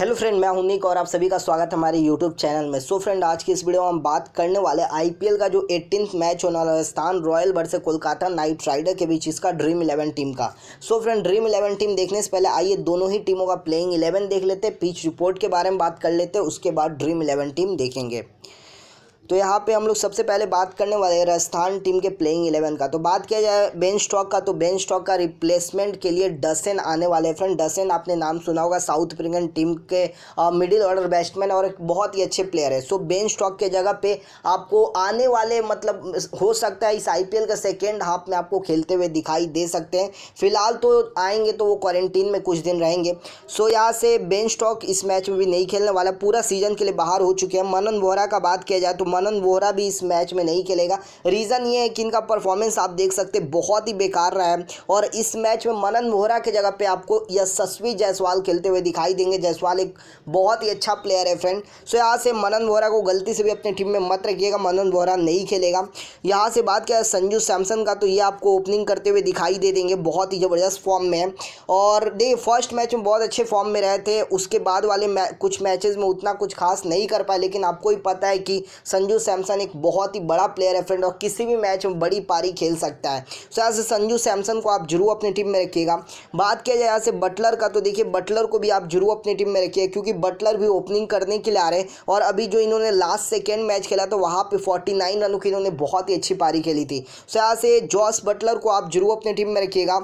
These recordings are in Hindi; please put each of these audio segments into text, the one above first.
हेलो फ्रेंड मैं निक और आप सभी का स्वागत है हमारे यूट्यूब चैनल में सो so फ्रेंड आज की इस वीडियो में हम बात करने वाले आईपीएल का जो एट्टीन मैच होने वाला Rajasthan Royal versus Kolkata Knight Rider के बीच इसका ड्रीम इलेवन टीम का so so friend Dream eleven team देखने से पहले आइए दोनों ही टीमों का प्लेइंग इलेवन देख लेते पिच रिपोर्ट के बारे में बात कर लेते उसके बाद ड्रीम इलेवन टीम देखेंगे तो यहाँ पे हम लोग सबसे पहले बात करने वाले हैं राजस्थान टीम के प्लेइंग इलेवन का तो बात किया जाए बेन स्टॉक का तो बेन स्टॉक का रिप्लेसमेंट के लिए डसेन आने वाले हैं फ्रेंड डसेन आपने नाम सुना होगा साउथ अफ्रीकन टीम के मिडिल ऑर्डर बैट्समैन और एक बहुत ही अच्छे प्लेयर है सो बेन स्टॉक के जगह पे आपको आने वाले मतलब हो सकता है इस आई का सेकेंड हाफ में आपको खेलते हुए दिखाई दे सकते हैं फिलहाल तो आएंगे तो वो क्वारंटीन में कुछ दिन रहेंगे सो यहाँ से बेन स्टॉक इस मैच में भी नहीं खेलने वाला पूरा सीजन के लिए बाहर हो चुके हैं मनन वोहरा का बात किया जाए तो शिवानंद वोहरा भी इस मैच में नहीं खेलेगा रीज़न ये है कि इनका परफॉर्मेंस आप देख सकते बहुत ही बेकार रहा है और इस मैच में मनन वोहरा के जगह पर आपको यशस्वी जायसवाल खेलते हुए दिखाई देंगे जायसवाल एक बहुत ही अच्छा प्लेयर है फ्रेंड सो यहाँ से मनन वोहरा को गलती से भी अपनी टीम में मत रखिएगा मनन वोहरा नहीं खेलेगा यहाँ से बात किया संजू सैमसन का तो ये आपको ओपनिंग करते हुए दिखाई दे देंगे बहुत ही ज़बरदस्त फॉर्म में और देखिए फर्स्ट मैच में बहुत अच्छे फॉर्म में रहे थे उसके बाद वाले मै, कुछ मैचेस में उतना कुछ खास नहीं कर पाए लेकिन आपको ही पता है कि संजू संजू सैमसन एक बहुत ही बड़ा प्लेयर है फ्रेंड और किसी भी मैच में बड़ी पारी खेल सकता है सो यहाँ से संजू सैमसन को आप जरूर अपनी टीम में रखिएगा बात किया जाए यहाँ से बटलर का तो देखिए बटलर को भी आप जरूर अपनी टीम में रखिए क्योंकि बटलर भी ओपनिंग करने के लिए आ रहे हैं और अभी जो इन्होंने लास्ट सेकेंड मैच खेला तो वहाँ पर फोर्टी रनों की इन्होंने बहुत ही अच्छी पारी खेली थी सो यहाँ से जॉस बटलर को आप जरूर अपनी टीम में रखिएगा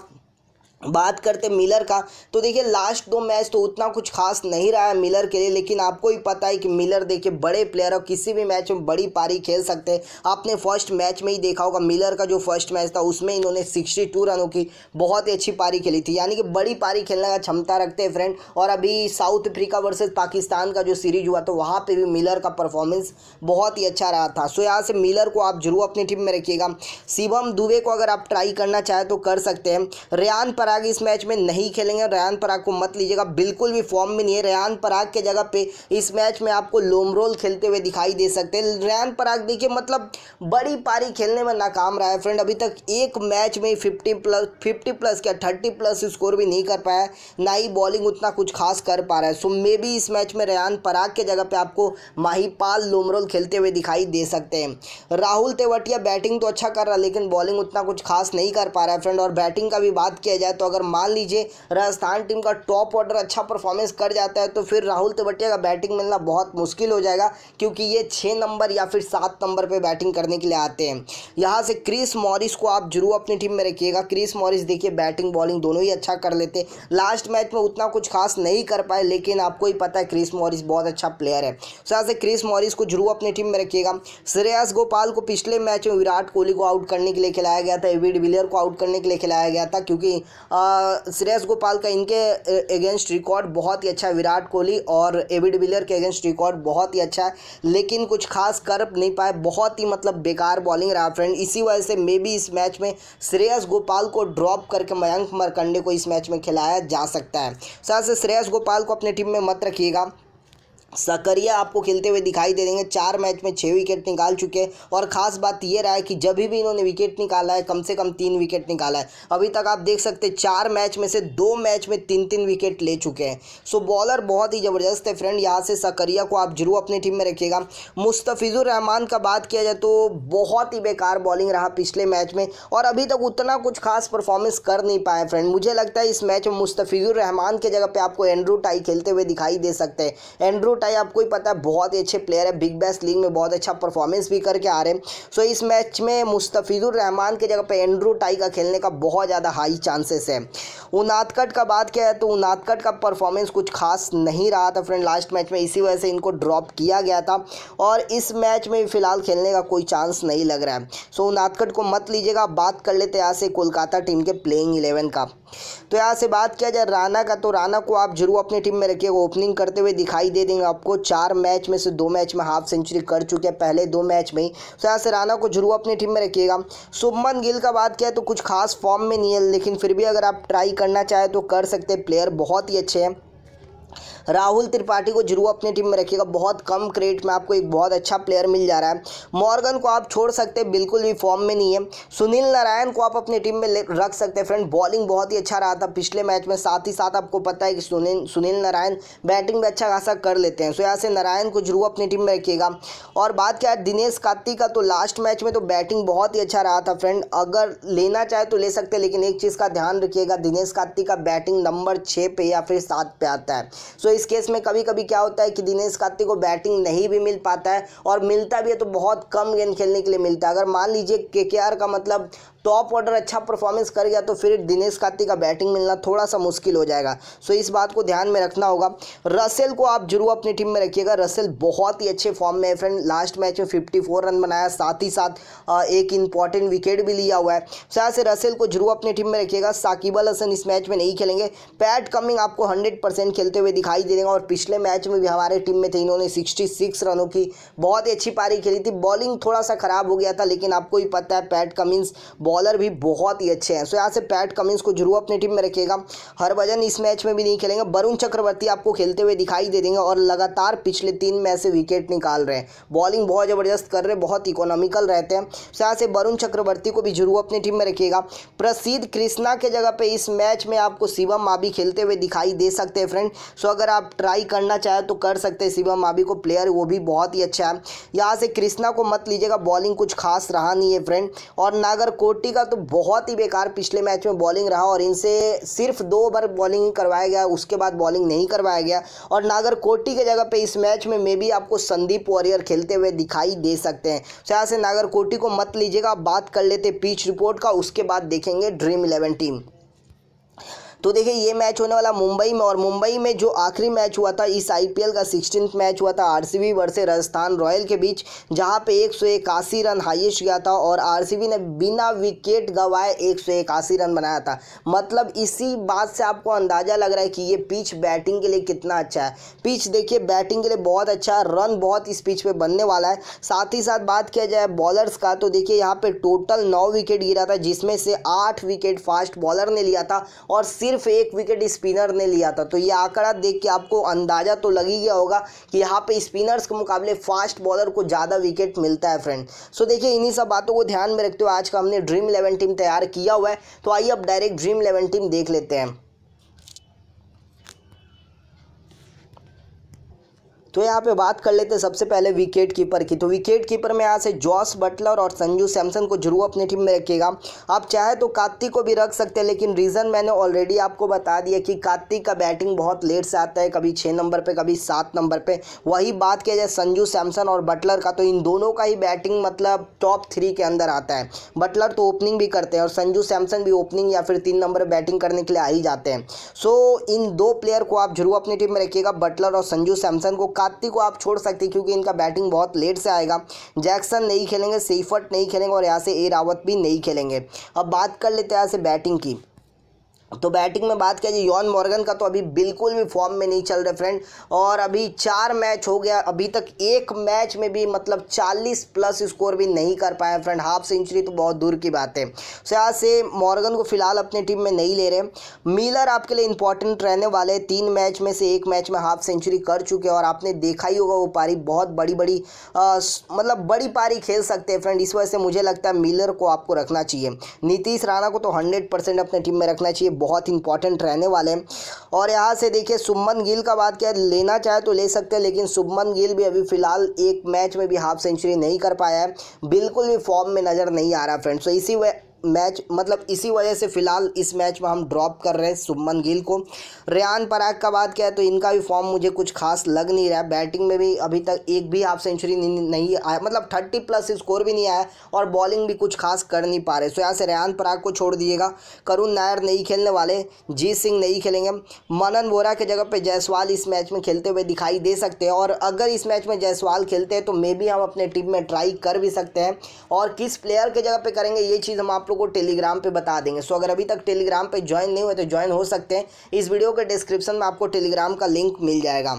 बात करते मिलर का तो देखिए लास्ट दो मैच तो उतना कुछ खास नहीं रहा है मिलर के लिए लेकिन आपको ही पता है कि मिलर देखिए बड़े प्लेयर और किसी भी मैच में बड़ी पारी खेल सकते हैं आपने फर्स्ट मैच में ही देखा होगा मिलर का जो फर्स्ट मैच था उसमें इन्होंने 62 रनों की बहुत ही अच्छी पारी खेली थी यानी कि बड़ी पारी खेलने का क्षमता रखते हैं फ्रेंड और अभी साउथ अफ्रीका वर्सेज पाकिस्तान का जो सीरीज हुआ तो वहाँ पर भी मिलर का परफॉर्मेंस बहुत ही अच्छा रहा था सो यहाँ से मिलर को आप जरूर अपनी टीम में रखिएगा शिवम दुबे को अगर आप ट्राई करना चाहें तो कर सकते हैं रियान पर पराग इस मैच में नहीं खेलेंगे और रेहान पराग को मत लीजिएगा बिल्कुल भी फॉर्म में नहीं है रेहान पराग के जगह पे इस मैच में आपको लोमरोल खेलते हुए दिखाई दे सकते हैं रेहान पराग देखिए मतलब बड़ी पारी खेलने में नाकाम रहा है फ्रेंड अभी तक एक मैच में ही प्लस फिफ्टी प्लस क्या थर्टी प्लस स्कोर भी नहीं कर पाया ना ही बॉलिंग उतना कुछ खास कर पा रहा है सो मे बी इस मैच में रेहान पराग के जगह पर आपको माहीपाल लोमरोल खेलते हुए दिखाई दे सकते हैं राहुल तेवटिया बैटिंग तो अच्छा कर रहा है लेकिन बॉलिंग उतना कुछ खास नहीं कर पा रहा है फ्रेंड और बैटिंग का भी बात किया जाए तो अगर मान लीजिए राजस्थान टीम का टॉप ऑर्डर अच्छा परफॉर्मेंस कर जाता है तो फिर राहुल तिवटिया का बैटिंग मिलना बहुत मुश्किल हो जाएगा क्योंकि ये छः नंबर या फिर सात नंबर पर बैटिंग करने के लिए आते हैं यहाँ से क्रिस मॉरिस को आप जरूर अपनी टीम में रखिएगा क्रिस मॉरिस देखिए बैटिंग बॉलिंग दोनों ही अच्छा कर लेते लास्ट मैच में उतना कुछ खास नहीं कर पाए लेकिन आपको ही पता है क्रिस मॉरिस बहुत अच्छा प्लेयर है सो तो यहाँ से क्रिस मॉरिस को जरूर अपनी टीम में रखिएगा श्रेयस गोपाल को पिछले मैच में विराट कोहली को आउट करने के लिए खिलाया गया था एविड विलियर को आउट करने के लिए खिलाया गया था क्योंकि श्रेयस गोपाल का इनके अगेंस्ट रिकॉर्ड बहुत ही अच्छा है विराट कोहली और एविड विलियर के अगेंस्ट रिकॉर्ड बहुत ही अच्छा है लेकिन कुछ खास कर नहीं पाए बहुत ही मतलब बेकार बॉलिंग रहा फ्रेंड इसी वजह से मे बी इस मैच में श्रेयस गोपाल को ड्रॉप करके मयंक मरकंडे को इस मैच में खिलाया जा सकता है साथ से श्रेयस गोपाल को अपने टीम में मत रखिएगा सकरिया आपको खेलते हुए दिखाई दे देंगे चार मैच में छः विकेट निकाल चुके हैं और ख़ास बात यह रहा है कि जब भी इन्होंने विकेट निकाला है कम से कम तीन विकेट निकाला है अभी तक आप देख सकते चार मैच में से दो मैच में तीन तीन विकेट ले चुके हैं सो बॉलर बहुत ही ज़बरदस्त है फ्रेंड यहाँ से सकरिया को आप जरूर अपनी टीम में रखिएगा मुस्तफ़िज़ुर रहमान का बात किया जाए तो बहुत ही बेकार बॉलिंग रहा पिछले मैच में और अभी तक उतना कुछ खास परफॉर्मेंस कर नहीं पाए फ्रेंड मुझे लगता है इस मैच में मुस्तफ़िज़ुर रहमान की जगह पर आपको एंड्रू टाई खेलते हुए दिखाई दे सकते हैं एंड्रू चड्डा ये आपको ही पता है बहुत ही अच्छे प्लेयर है बिग बैस लीग में बहुत अच्छा परफॉर्मेंस भी करके आ रहे हैं सो इस मैच में मुस्तफ़ीजुर रहमान के जगह पर एंड्रू टाई का खेलने का बहुत ज़्यादा हाई चांसेस है उनादकट का बात क्या है तो उनादकट का परफॉर्मेंस कुछ खास नहीं रहा था फ्रेंड लास्ट मैच में इसी वजह से इनको ड्रॉप किया गया था और इस मैच में फिलहाल खेलने का कोई चांस नहीं लग रहा है सो so, उनादकट को मत लीजिएगा बात कर लेते यहाँ से कोलकाता टीम के प्लेइंग इलेवन का तो यहाँ से बात किया जाए राणा का तो राणा को आप जरूर अपनी टीम में रखिएगा ओपनिंग करते हुए दिखाई दे देंगे आपको चार मैच में से दो मैच में हाफ सेंचुरी कर चुके हैं पहले दो मैच में ही तो यहाँ से को जरूर अपनी टीम में रखिएगा शुभमन गिल का बात किया तो कुछ खास फॉर्म में नहीं है लेकिन फिर भी अगर आप ट्राई करना चाहें तो कर सकते प्लेयर बहुत ही अच्छे हैं राहुल त्रिपाठी को जरूर अपनी टीम में रखिएगा बहुत कम क्रेडिट में आपको एक बहुत अच्छा प्लेयर मिल जा रहा है मॉर्गन को आप छोड़ सकते हैं बिल्कुल भी फॉर्म में नहीं है सुनील नारायण को आप अपनी टीम में रख सकते हैं फ्रेंड बॉलिंग बहुत ही अच्छा रहा था पिछले मैच में साथ ही साथ आपको पता है कि सुनील सुनील नारायण बैटिंग भी अच्छा खासा कर लेते हैं सो यहाँ से नारायण को जरूर अपनी टीम में रखिएगा और बात क्या है दिनेश कात्ती का तो लास्ट मैच में तो बैटिंग बहुत ही अच्छा रहा था फ्रेंड अगर लेना चाहे तो ले सकते लेकिन एक चीज़ का ध्यान रखिएगा दिनेश कार्तिक का बैटिंग नंबर छः पे या फिर सात पे आता है सो इस केस में कभी कभी क्या होता है कि दिनेश कार्तिक को बैटिंग नहीं भी मिल पाता है और मिलता भी है तो बहुत कम गेंद खेलने के लिए मिलता है अगर मान लीजिए के का मतलब टॉप ऑर्डर अच्छा परफॉर्मेंस कर गया तो फिर दिनेश कार्तिक का बैटिंग मिलना थोड़ा सा मुश्किल हो जाएगा सो इस बात को ध्यान में रखना होगा रसेल को आप जरूर अपनी टीम में रखिएगा रसेल बहुत ही अच्छे फॉर्म में है फ्रेंड लास्ट मैच में फिफ्टी रन बनाया साथ ही साथ एक इंपॉर्टेंट विकेट भी लिया हुआ है शायद से रसेल को जरूर अपनी टीम में रखिएगा साकिबल हसन इस मैच में नहीं खेलेंगे पैट कमिंग आपको हंड्रेड परसेंट खेलते हुए दिखाई दे देगा और पिछले मैच में भी हमारे टीम में थे इन्होंने सिक्सटी सिक्स रनों की बहुत ही अच्छी पारी खेली थी बॉलिंग थोड़ा सा खराब हो गया था लेकिन आपको ही पता है पैट कमिंस बहुत बॉलर भी बहुत ही अच्छे हैं सो यहाँ से पैट कमिंस को जरूर अपनी टीम में रखिएगा हरभजन इस मैच में भी नहीं खेलेंगे वरुण चक्रवर्ती आपको खेलते हुए दिखाई दे देंगे और लगातार पिछले तीन मैच से विकेट निकाल रहे हैं बॉलिंग बहुत ज़बरदस्त कर रहे हैं बहुत इकोनॉमिकल रहते हैं सो यहाँ से वरुण चक्रवर्ती को भी जरूर अपनी टीम में रखिएगा प्रसिद्ध कृष्णा के जगह पर इस मैच में आपको शिवम माभी खेलते हुए दिखाई दे सकते हैं फ्रेंड सो अगर आप ट्राई करना चाहें तो कर सकते हैं शिवम माभी को प्लेयर वो भी बहुत ही अच्छा है यहाँ से कृष्णा को मत लीजिएगा बॉलिंग कुछ खास रहा नहीं है फ्रेंड और नागरकोट कोटी का तो बहुत ही बेकार पिछले मैच में बॉलिंग रहा और इनसे सिर्फ दो ओवर बॉलिंग करवाया गया उसके बाद बॉलिंग नहीं करवाया गया और नागर कोटी के जगह पे इस मैच में मे भी आपको संदीप वॉरियर खेलते हुए दिखाई दे सकते हैं तो यहाँ से नागर कोटी को मत लीजिएगा बात कर लेते पिच रिपोर्ट का उसके बाद देखेंगे ड्रीम इलेवन टीम तो देखिए ये मैच होने वाला मुंबई में और मुंबई में जो आखिरी मैच हुआ था इस आईपीएल का सिक्सटीन मैच हुआ था आरसीबी वर्सेस राजस्थान रॉयल के बीच जहां पे एक सौ इक्यासी रन हाइएस्ट गया था और आरसीबी ने बिना विकेट गंवाए एक सौ इक्यासी रन बनाया था मतलब इसी बात से आपको अंदाज़ा लग रहा है कि ये पिच बैटिंग के लिए कितना अच्छा है पिच देखिए बैटिंग के लिए बहुत अच्छा रन बहुत इस पिच पर बनने वाला है साथ ही साथ बात किया जाए बॉलर्स का तो देखिए यहाँ पर टोटल नौ विकेट गिरा था जिसमें से आठ विकेट फास्ट बॉलर ने लिया था और सिर्फ सिर्फ एक विकेट स्पिनर ने लिया था तो ये आंकड़ा देख के आपको अंदाज़ा तो लग ही गया होगा कि यहाँ पे स्पिनर्स के मुकाबले फास्ट बॉलर को ज़्यादा विकेट मिलता है फ्रेंड सो देखिए इन्हीं सब बातों को ध्यान में रखते हुए आज का हमने ड्रीम इलेवन टीम तैयार किया हुआ है तो आइए अब डायरेक्ट ड्रीम इलेवन टीम देख लेते हैं तो यहाँ पे बात कर लेते हैं सबसे पहले विकेट कीपर की तो विकेट कीपर में यहाँ से जॉस बटलर और संजू सैमसन को जरूर अपनी टीम में रखिएगा आप चाहे तो कार्तिक को भी रख सकते हैं लेकिन रीज़न मैंने ऑलरेडी आपको बता दिया कि कार्तिक का बैटिंग बहुत लेट से आता है कभी छः नंबर पर कभी सात नंबर पर वही बात किया जाए संजू सैमसन और बटलर का तो इन दोनों का ही बैटिंग मतलब टॉप थ्री के अंदर आता है बटलर तो ओपनिंग भी करते हैं और संजू सैमसन भी ओपनिंग या फिर तीन नंबर बैटिंग करने के लिए आ ही जाते हैं सो इन दो प्लेयर को आप जरूर अपनी टीम में रखिएगा बटलर और संजू सैमसन को जाती को आप छोड़ सकते क्योंकि इनका बैटिंग बहुत लेट से आएगा जैक्सन नहीं खेलेंगे सेफर्ट नहीं खेलेंगे और यहाँ से ए रावत भी नहीं खेलेंगे अब बात कर लेते हैं यहाँ से बैटिंग की तो बैटिंग में बात किया जाए यॉन मॉर्गन का तो अभी बिल्कुल भी फॉर्म में नहीं चल रहे फ्रेंड और अभी चार मैच हो गया अभी तक एक मैच में भी मतलब 40 प्लस स्कोर भी नहीं कर पाया फ्रेंड हाफ सेंचुरी तो बहुत दूर की बात है यहाँ से मॉर्गन को फिलहाल अपनी टीम में नहीं ले रहे मिलर आपके लिए इंपॉर्टेंट रहने वाले तीन मैच में से एक मैच में हाफ सेंचुरी कर चुके और आपने देखा ही होगा वो पारी बहुत बड़ी बड़ी मतलब बड़ी पारी खेल सकते हैं फ्रेंड इस वजह से मुझे लगता है मिलर को आपको रखना चाहिए नीतीश राणा को तो हंड्रेड अपने टीम में रखना चाहिए बहुत इंपॉर्टेंट रहने वाले हैं और यहाँ से देखिए सुमन गिल का बात क्या लेना चाहे तो ले सकते हैं लेकिन सुमन गिल भी अभी फिलहाल एक मैच में भी हाफ सेंचुरी नहीं कर पाया है बिल्कुल भी फॉर्म में नज़र नहीं आ रहा फ्रेंड्स तो इसी मैच मतलब इसी वजह से फ़िलहाल इस मैच में हम ड्रॉप कर रहे हैं सुमन गिल को रेहान पराग का बात क्या है तो इनका भी फॉर्म मुझे कुछ खास लग नहीं रहा बैटिंग में भी अभी तक एक भी हाफ सेंचुरी नहीं आया मतलब थर्टी प्लस स्कोर भी नहीं आया और बॉलिंग भी कुछ खास कर नहीं पा रहे सो यहाँ से रेहान पराग को छोड़ दिएगा करुण नायर नहीं खेलने वाले जीत सिंह नहीं खेलेंगे मनन वोरा के जगह पर जायसवाल इस मैच में खेलते हुए दिखाई दे सकते हैं और अगर इस मैच में जायसवाल खेलते हैं तो मे बी हम अपने टीम में ट्राई कर भी सकते हैं और किस प्लेयर के जगह पर करेंगे ये चीज़ हम आप लोग को टेलीग्राम पे बता देंगे सो अगर अभी तक टेलीग्राम पे ज्वाइन नहीं हुए तो ज्वाइन हो सकते हैं इस वीडियो के डिस्क्रिप्शन में आपको टेलीग्राम का लिंक मिल जाएगा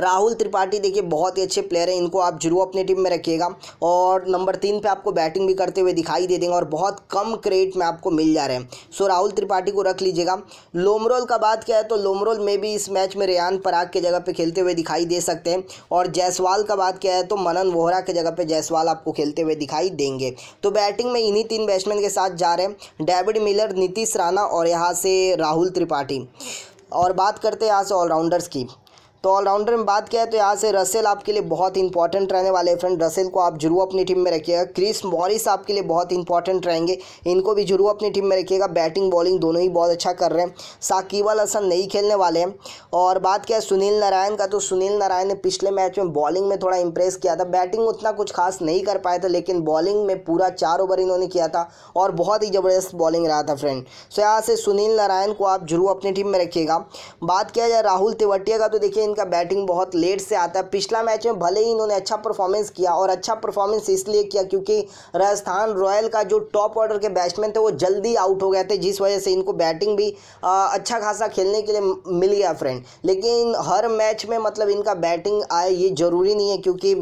राहुल त्रिपाठी देखिए बहुत ही अच्छे प्लेयर हैं इनको आप जरूर अपनी टीम में रखिएगा और नंबर तीन पे आपको बैटिंग भी करते हुए दिखाई दे देंगे और बहुत कम क्रेडिट में आपको मिल जा रहे हैं सो राहुल त्रिपाठी को रख लीजिएगा लोमरोल का बात क्या है तो लोमरोल में भी इस मैच में रेहान पराग के जगह पर खेलते हुए दिखाई दे सकते हैं और जायसवाल का बात क्या है तो मनन वोहरा के जगह पर जायसवाल आपको खेलते हुए दिखाई देंगे तो बैटिंग में इन्हीं तीन बैट्समैन के साथ जा रहे हैं डेविड मिलर नीतीश राणा और यहाँ से राहुल त्रिपाठी और बात करते हैं यहाँ से ऑलराउंडर्स की तो ऑलराउंडर में बात किया है तो यहाँ से रसेल आपके लिए बहुत इंपॉर्टेंट रहने वाले हैं फ्रेंड रसेल को आप जरूर अपनी टीम में रखिएगा क्रिस मॉरिस आपके लिए बहुत इंपॉर्टेंट रहेंगे इनको भी जरूर अपनी टीम में रखिएगा बैटिंग बॉलिंग दोनों ही बहुत अच्छा कर रहे हैं साकीबल हसन नहीं खेलने वाले हैं और बात किया है सुनील नारायण का तो सुनील नारायण ने पिछले मैच में बॉलिंग में थोड़ा इंप्रेस किया था बैटिंग उतना कुछ खास नहीं कर पाया था लेकिन बॉलिंग में पूरा चार ओवर इन्होंने किया था और बहुत ही ज़बरदस्त बॉलिंग रहा था फ्रेंड सो यहाँ से सुनील नारायण को आप जरूर अपनी टीम में रखिएगा बात किया जाए राहुल तिवटिया का तो देखिए इनका बैटिंग बहुत लेट से आता है पिछला मैच में भले ही इन्होंने अच्छा परफॉर्मेंस किया और अच्छा परफॉर्मेंस इसलिए किया क्योंकि राजस्थान रॉयल का जो टॉप ऑर्डर के बैट्समैन थे वो जल्दी आउट हो गए थे जिस वजह से इनको बैटिंग भी आ, अच्छा खासा खेलने के लिए मिल गया फ्रेंड लेकिन हर मैच में मतलब इनका बैटिंग आए ये ज़रूरी नहीं है क्योंकि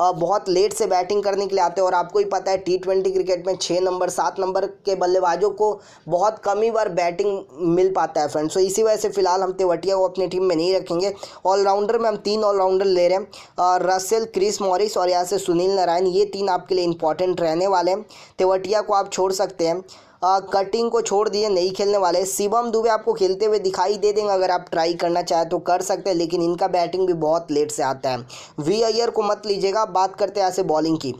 आ, बहुत लेट से बैटिंग करने के लिए आते हैं और आपको ही पता है टी क्रिकेट में छः नंबर सात नंबर के बल्लेबाजों को बहुत कम ही बार बैटिंग मिल पाता है फ्रेंड सो इसी वजह से फिलहाल हम तेवटिया को अपनी टीम में नहीं रखेंगे और ऑलराउंडर में हम तीन ऑलराउंडर ले रहे हैं रसेल क्रिस मॉरिस और यहाँ से सुनील नारायण ये तीन आपके लिए इंपॉर्टेंट रहने वाले हैं तेवटिया को आप छोड़ सकते हैं आ, कटिंग को छोड़ दिए नहीं खेलने वाले शिवम दुबे आपको खेलते हुए दिखाई दे देंगे अगर आप ट्राई करना चाहें तो कर सकते हैं लेकिन इनका बैटिंग भी बहुत लेट से आता है वी अयर को मत लीजिएगा बात करते हैं ऐसे बॉलिंग की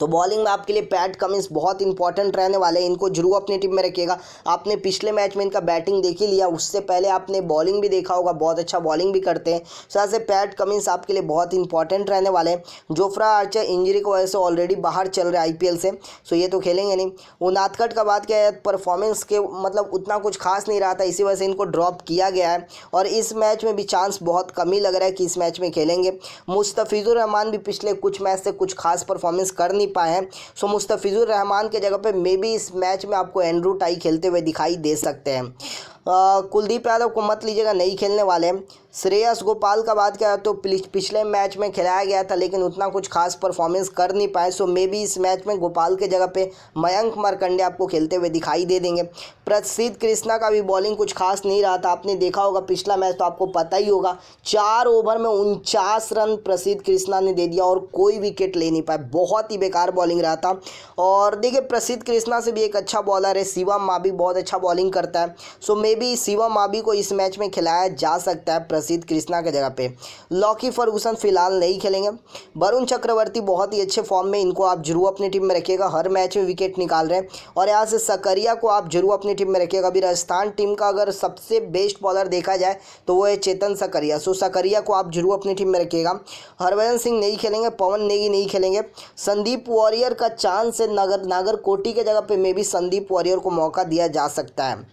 तो बॉलिंग में आपके लिए पैट कमिंस बहुत इंपॉर्टेंट रहने वाले हैं इनको जरूर अपनी टीम में रखिएगा आपने पिछले मैच में इनका बैटिंग देख ही लिया उससे पहले आपने बॉलिंग भी देखा होगा बहुत अच्छा बॉलिंग भी करते हैं सो ऐसे पैट कमिंस आपके लिए बहुत इंपॉर्टेंट रहने वाले हैं जोफ्रा आर्चर इंजरी की वजह से ऑलरेडी बाहर चल रहे आई से सो ये तो खेलेंगे नहीं वो नाथकट का बात क्या है परफॉर्मेंस के मतलब उतना कुछ खास नहीं रहा था इसी वजह से इनको ड्रॉप किया गया है और इस मैच में भी चांस बहुत कम ही लग रहा है कि इस मैच में खेलेंगे मुस्तफ़ीज़ुररहमान भी पिछले कुछ मैच से कुछ खास परफॉर्मेंस कर नहीं पाए हैं सो मुस्तफ़िज़ुर रहमान के जगह पर मे बी इस मैच में आपको एंड्रू टाई खेलते हुए दिखाई दे सकते हैं कुलदीप यादव को मत लीजिएगा नहीं खेलने वाले श्रेयस गोपाल का बात करें तो पिछले मैच में खिलाया गया था लेकिन उतना कुछ खास परफॉर्मेंस कर नहीं पाए सो मे बी इस मैच में गोपाल के जगह पे मयंक मरकंडे आपको खेलते हुए दिखाई दे देंगे प्रसिद्ध कृष्णा का भी बॉलिंग कुछ खास नहीं रहा था आपने देखा होगा पिछला मैच तो आपको पता ही होगा चार ओवर में उनचास रन प्रसिद्ध कृष्णा ने दे दिया और कोई विकेट ले नहीं पाए बहुत ही बेकार बॉलिंग रहा था और देखिए प्रसिद्ध कृष्णा से भी एक अच्छा बॉलर है शिवम माँ भी बहुत अच्छा बॉलिंग करता है सो मे भी शिवम आबी को इस मैच में खिलाया जा सकता है प्रसिद्ध कृष्णा के जगह पे लॉकी फर्गूसन फिलहाल नहीं खेलेंगे वरुण चक्रवर्ती बहुत ही अच्छे फॉर्म में इनको आप जरूर अपनी टीम में रखिएगा हर मैच में विकेट निकाल रहे हैं और यहाँ से सकरिया को आप जरूर अपनी टीम में रखिएगा अभी राजस्थान टीम का अगर सबसे बेस्ट बॉलर देखा जाए तो वो है चेतन सकरिया सो सकरिया को आप जरूर अपनी टीम में रखिएगा हरभजन सिंह नहीं खेलेंगे पवन नेगी नहीं खेलेंगे संदीप वॉरियर का चांस है नागर कोटी के जगह पर मे भी संदीप वॉरियर को मौका दिया जा सकता है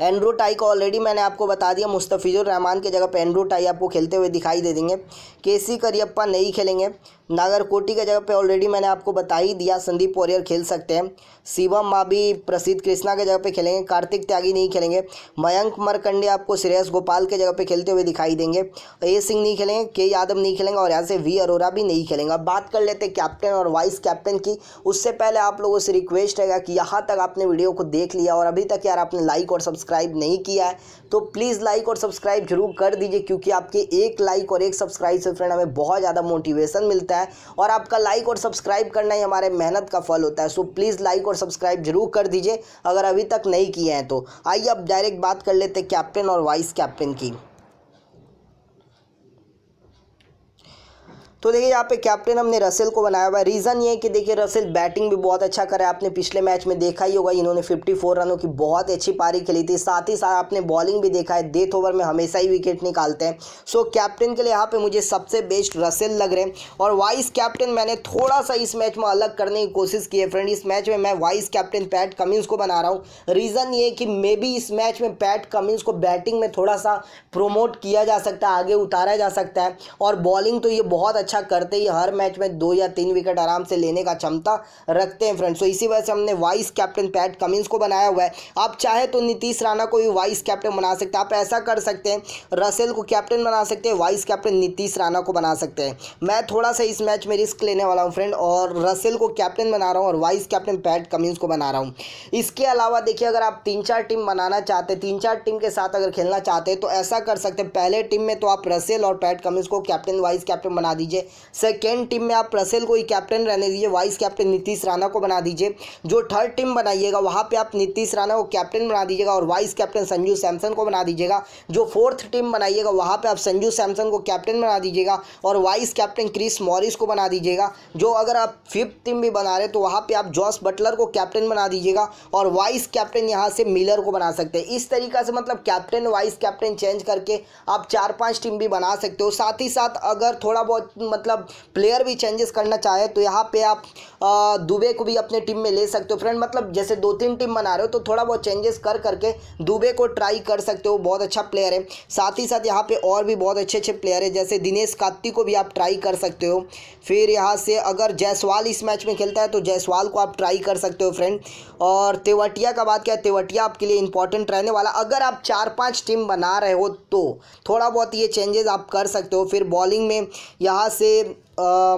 एंड्रू टाई को ऑलरेडी मैंने आपको बता दिया मुस्तफ़ीज़ुर रहमान के जगह पर एंड्रू टाई आपको खेलते हुए दिखाई दे देंगे के सी करियप्पा नहीं खेलेंगे नागरकोटी के जगह पे ऑलरेडी मैंने आपको बता ही दिया संदीप वॉरियर खेल सकते हैं शिवम माँ भी प्रसिद्ध कृष्णा के जगह पे खेलेंगे कार्तिक त्यागी नहीं खेलेंगे मयंक मरकंडे आपको श्रेयस गोपाल के जगह पे खेलते हुए दिखाई देंगे ए सिंह नहीं खेलेंगे के यादव नहीं खेलेंगे और यहाँ से वी अरोरा भी नहीं खेलेंगे अब बात कर लेते कैप्टन और वाइस कैप्टन की उससे पहले आप लोगों से रिक्वेस्ट है कि यहाँ तक आपने वीडियो को देख लिया और अभी तक यार आपने लाइक और सब्सक्राइब नहीं किया है तो प्लीज़ लाइक और सब्सक्राइब जरूर कर दीजिए क्योंकि आपके एक लाइक और एक सब्सक्राइब से फ्रेंड हमें बहुत ज़्यादा मोटिवेशन मिलता है है और आपका लाइक और सब्सक्राइब करना ही हमारे मेहनत का फल होता है सो प्लीज़ लाइक और सब्सक्राइब जरूर कर दीजिए अगर अभी तक नहीं किए हैं तो आइए अब डायरेक्ट बात कर लेते कैप्टन और वाइस कैप्टन की तो देखिए यहाँ पे कैप्टन हमने रसेल को बनाया हुआ है रीज़न ये है कि देखिए रसेल बैटिंग भी बहुत अच्छा करा है आपने पिछले मैच में देखा ही होगा इन्होंने 54 रनों की बहुत अच्छी पारी खेली थी साथ ही साथ आपने बॉलिंग भी देखा है डेथ ओवर में हमेशा ही विकेट निकालते हैं सो कैप्टन के लिए यहाँ पर मुझे सबसे बेस्ट रसेल लग रहे हैं और वाइस कैप्टन मैंने थोड़ा सा इस मैच में अलग करने की कोशिश की है फ्रेंड इस मैच में मैं वाइस कैप्टन पैट कमिंस को बना रहा हूँ रीज़न ये कि मे बी इस मैच में पैट कमिंस को बैटिंग में थोड़ा सा प्रोमोट किया जा सकता है आगे उतारा जा सकता है और बॉलिंग तो ये बहुत अच्छा अच्छा करते ही हर मैच में दो या तीन विकेट आराम से लेने का क्षमता रखते हैं फ्रेंड्स तो इसी वजह से हमने वाइस कैप्टन पैट कमिंस को बनाया हुआ है आप चाहे तो नीतीश राणा को भी वाइस कैप्टन बना सकते हैं आप ऐसा कर सकते हैं रसेल को कैप्टन बना सकते हैं वाइस कैप्टन नीतीश राणा को बना सकते हैं मैं थोड़ा सा इस मैच में रिस्क लेने वाला हूँ फ्रेंड और रसेल को कैप्टन बना रहा हूँ और वाइस कैप्टन पैट कमिंस को बना रहा हूँ इसके अलावा देखिए अगर आप तीन चार टीम बनाना चाहते हैं तीन चार टीम के साथ अगर खेलना चाहते हैं तो ऐसा कर सकते हैं पहले टीम में तो आप रसेल और पैट कमिंस को कैप्टन वाइस कैप्टन बना दीजिए सेकेंड टीम में आप प्रसेल को ही कैप्टन रहने दीजिए वाइस कैप्टन नीतीश राणा को बना दीजिए जो थर्ड टीम बनाइएगा वहाँ पर आप नीतीश राणा को कैप्टन बना दीजिएगा और वाइस कैप्टन संजू सैमसन को बना दीजिएगा जो फोर्थ टीम बनाइएगा वहाँ पर आप संजू सैमसन को कैप्टन बना दीजिएगा और वाइस कैप्टन क्रिस मॉरिस को बना दीजिएगा जो अगर आप फिफ्थ टीम भी बना रहे तो वहाँ पर आप जॉस बटलर को कैप्टन बना दीजिएगा और वाइस कैप्टन यहाँ से मिलर को बना सकते हैं इस तरीका से मतलब कैप्टन वाइस कैप्टन चेंज करके आप चार पांच टीम भी बना सकते हो साथ ही साथ अगर थोड़ा बहुत मतलब प्लेयर भी चेंजेस करना चाहे तो यहाँ पे आप दुबे को भी अपने टीम में ले सकते हो फ्रेंड मतलब जैसे दो तीन टीम बना रहे हो तो थोड़ा बहुत चेंजेस कर करके दुबे को ट्राई कर सकते हो बहुत अच्छा प्लेयर है साथ ही साथ यहाँ पे और भी बहुत अच्छे अच्छे प्लेयर है जैसे दिनेश कात्ती को भी आप ट्राई कर सकते हो फिर यहाँ से अगर जायसवाल इस मैच में खेलता है तो जायसवाल को आप ट्राई कर सकते हो फ्रेंड और तेवटिया का बात क्या है तेवटिया आपके लिए इंपॉर्टेंट रहने वाला अगर आप चार पाँच टीम बना रहे हो तो थोड़ा बहुत ये चेंजेस आप कर सकते हो फिर बॉलिंग में यहाँ से आ,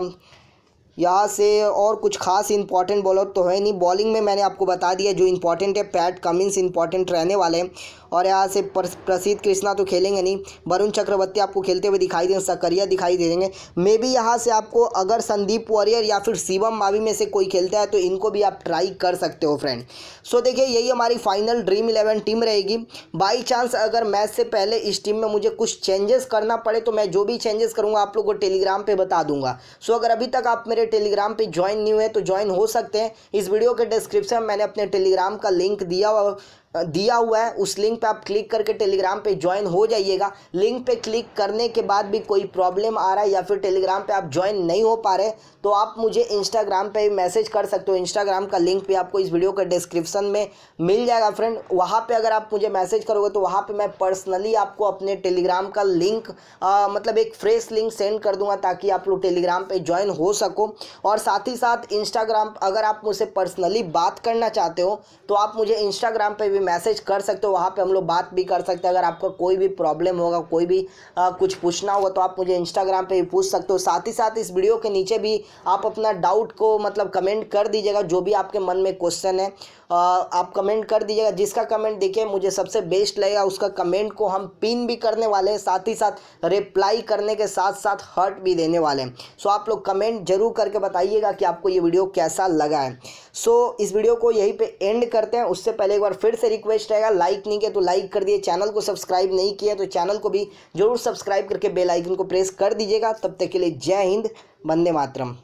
यहाँ से और कुछ खास इंपॉर्टेंट बॉलर तो है नहीं बॉलिंग में मैंने आपको बता दिया जो इंपॉर्टेंट है पैट कमिंस इंपॉर्टेंट रहने वाले हैं और यहाँ से प्रसिद्ध कृष्णा तो खेलेंगे नहीं वरुण चक्रवर्ती आपको खेलते हुए दिखाई देंगे सकरिया दिखाई दे देंगे मे भी यहाँ से आपको अगर संदीप वॉरियर या फिर शिवम मावी में से कोई खेलता है तो इनको भी आप ट्राई कर सकते हो फ्रेंड सो देखिए यही हमारी फाइनल ड्रीम इलेवन टीम रहेगी बाई चांस अगर मैच से पहले इस टीम में मुझे कुछ चेंजेस करना पड़े तो मैं जो भी चेंजेस करूँगा आप लोग को टेलीग्राम पर बता दूंगा सो अगर अभी तक आप मेरे टेलीग्राम पर ज्वाइन नहीं हुए तो ज्वाइन हो सकते हैं इस वीडियो के डिस्क्रिप्शन में मैंने अपने टेलीग्राम का लिंक दिया हुआ दिया हुआ है उस लिंक पे आप क्लिक करके टेलीग्राम पे ज्वाइन हो जाइएगा लिंक पे क्लिक करने के बाद भी कोई प्रॉब्लम आ रहा है या फिर टेलीग्राम पे आप ज्वाइन नहीं हो पा रहे तो आप मुझे इंस्टाग्राम पे मैसेज कर सकते हो इंस्टाग्राम का लिंक भी आपको इस वीडियो के डिस्क्रिप्शन में मिल जाएगा फ्रेंड वहाँ पर अगर आप मुझे मैसेज करोगे तो वहाँ पर मैं पर्सनली आपको अपने टेलीग्राम का लिंक आ, मतलब एक फ्रेश लिंक सेंड कर दूँगा ताकि आप लोग टेलीग्राम पर ज्वाइन हो सको और साथ ही साथ इंस्टाग्राम अगर आप मुझसे पर्सनली बात करना चाहते हो तो आप मुझे इंस्टाग्राम पर भी मैसेज कर सकते हो वहाँ पे हम लोग बात भी कर सकते हैं अगर आपका कोई भी प्रॉब्लम होगा कोई भी आ, कुछ पूछना होगा तो आप मुझे इंस्टाग्राम पे भी पूछ सकते हो साथ ही साथ इस वीडियो के नीचे भी आप अपना डाउट को मतलब कमेंट कर दीजिएगा जो भी आपके मन में क्वेश्चन है आ, आप कमेंट कर दीजिएगा जिसका कमेंट देखिए मुझे सबसे बेस्ट लगेगा उसका कमेंट को हम पिन भी करने वाले हैं साथ ही साथ रिप्लाई करने के साथ साथ हर्ट भी देने वाले हैं सो आप लोग कमेंट जरूर करके बताइएगा कि आपको ये वीडियो कैसा लगा है सो so, इस वीडियो को यहीं पे एंड करते हैं उससे पहले एक बार फिर से रिक्वेस्ट रहेगा लाइक नहीं किया तो लाइक कर दिए चैनल को सब्सक्राइब नहीं किया तो चैनल को भी जरूर सब्सक्राइब करके बेलाइकन को प्रेस कर दीजिएगा तब तक के लिए जय हिंद वंदे मातरम